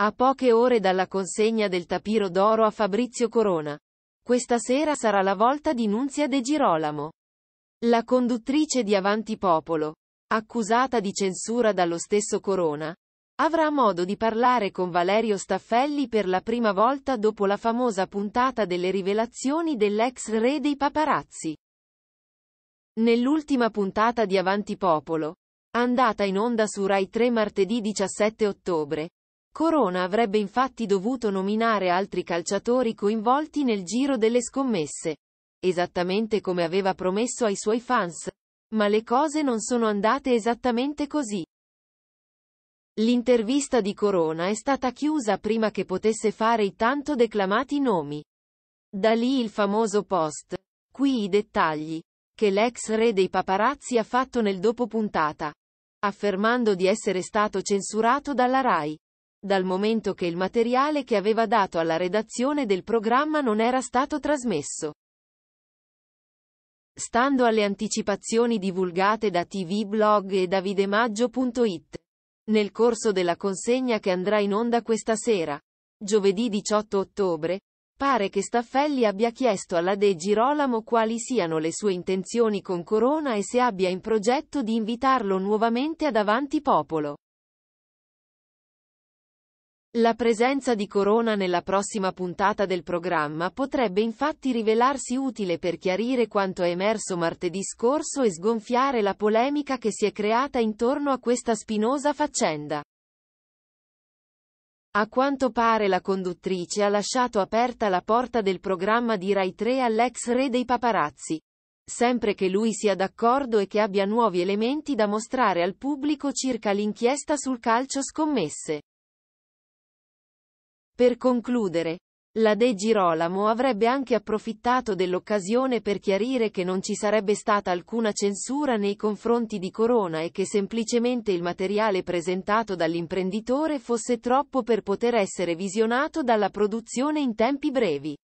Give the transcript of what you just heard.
A poche ore dalla consegna del tapiro d'oro a Fabrizio Corona. Questa sera sarà la volta di Nunzia De Girolamo. La conduttrice di Avanti Popolo, accusata di censura dallo stesso Corona, avrà modo di parlare con Valerio Staffelli per la prima volta dopo la famosa puntata delle rivelazioni dell'ex re dei paparazzi. Nell'ultima puntata di Avanti Popolo, andata in onda su Rai 3 martedì 17 ottobre, Corona avrebbe infatti dovuto nominare altri calciatori coinvolti nel giro delle scommesse, esattamente come aveva promesso ai suoi fans, ma le cose non sono andate esattamente così. L'intervista di Corona è stata chiusa prima che potesse fare i tanto declamati nomi. Da lì il famoso post. Qui i dettagli. Che l'ex re dei paparazzi ha fatto nel dopo puntata. Affermando di essere stato censurato dalla RAI dal momento che il materiale che aveva dato alla redazione del programma non era stato trasmesso. Stando alle anticipazioni divulgate da TV Blog e davidemaggio.it, nel corso della consegna che andrà in onda questa sera, giovedì 18 ottobre, pare che Staffelli abbia chiesto alla De Girolamo quali siano le sue intenzioni con Corona e se abbia in progetto di invitarlo nuovamente ad Avanti Popolo. La presenza di Corona nella prossima puntata del programma potrebbe infatti rivelarsi utile per chiarire quanto è emerso martedì scorso e sgonfiare la polemica che si è creata intorno a questa spinosa faccenda. A quanto pare la conduttrice ha lasciato aperta la porta del programma di Rai 3 all'ex re dei paparazzi. Sempre che lui sia d'accordo e che abbia nuovi elementi da mostrare al pubblico circa l'inchiesta sul calcio scommesse. Per concludere, la De Girolamo avrebbe anche approfittato dell'occasione per chiarire che non ci sarebbe stata alcuna censura nei confronti di Corona e che semplicemente il materiale presentato dall'imprenditore fosse troppo per poter essere visionato dalla produzione in tempi brevi.